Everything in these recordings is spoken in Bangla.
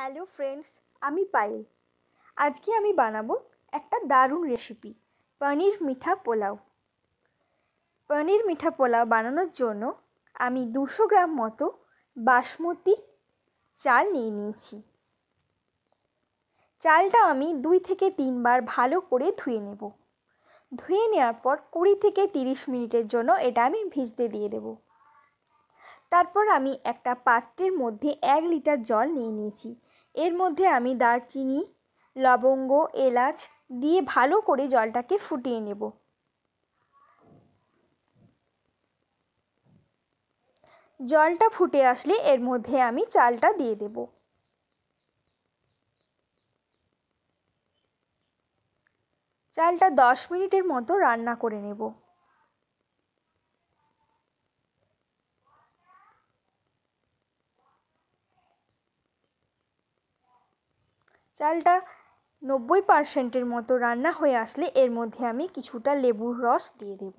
হ্যালো ফ্রেন্ডস আমি পায়েল আজকে আমি বানাবো একটা দারুণ রেসিপি পনির মিঠা পোলাও পনির মিঠা পোলাও বানানোর জন্য আমি দুশো গ্রাম মতো বাসমতি চাল নিয়ে নিয়েছি চালটা আমি দুই থেকে তিনবার ভালো করে ধুয়ে নেব ধুয়ে নেওয়ার পর কুড়ি থেকে তিরিশ মিনিটের জন্য এটা আমি ভিজতে দিয়ে দেব তারপর আমি একটা পাত্রের মধ্যে এক লিটার জল নিয়ে নিয়েছি এর মধ্যে আমি দারচিনি লবঙ্গ এলাচ দিয়ে ভালো করে জলটাকে ফুটিয়ে নেব জলটা ফুটে আসলে এর মধ্যে আমি চালটা দিয়ে দেব চালটা দশ মিনিটের মতো রান্না করে নেব চালটা নব্বই পারসেন্টের মতো রান্না হয়ে আসলে এর মধ্যে আমি কিছুটা লেবুর রস দিয়ে দেব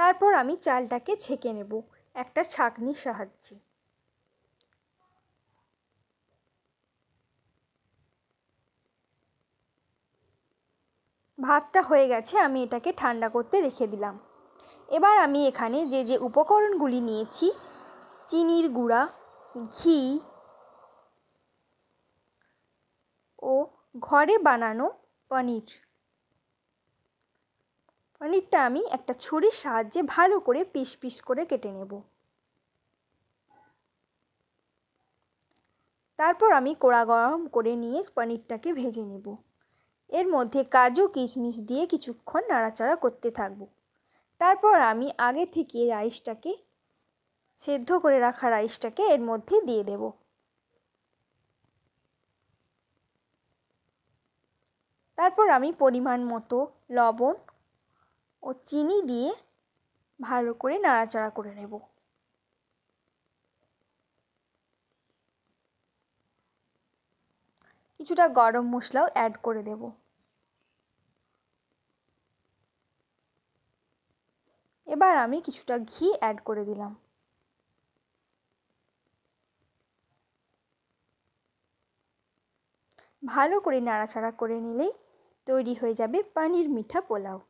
তারপর আমি চালটাকে ছেঁকে নেব একটা ছাঁকনির সাহায্যে ভাতটা হয়ে গেছে আমি এটাকে ঠান্ডা করতে রেখে দিলাম এবার আমি এখানে যে যে উপকরণগুলি নিয়েছি চিনির গুঁড়া ঘি ও ঘরে বানানো পনির পনিরটা আমি একটা ছুরির সাহায্যে ভালো করে পিস পিস করে কেটে নেব তারপর আমি কোড়া গরম করে নিয়ে পনিরটাকে ভেজে নেব এর মধ্যে কাজু কিশমিশ দিয়ে কিছুক্ষণ নাড়াচাড়া করতে থাকবো তারপর আমি আগে থেকে রাইসটাকে সেদ্ধ করে রাখা রাইসটাকে এর মধ্যে দিয়ে দেব তারপর আমি পরিমাণ মতো লবণ ও চিনি দিয়ে ভালো করে নাড়াচাড়া করে নেব কিছুটা গরম মশলাও অ্যাড করে দেবো এবার আমি কিছুটা ঘি অ্যাড করে দিলাম ভালো করে নাড়াচাড়া করে নিলেই তৈরি হয়ে যাবে পানির মিঠা পোলাও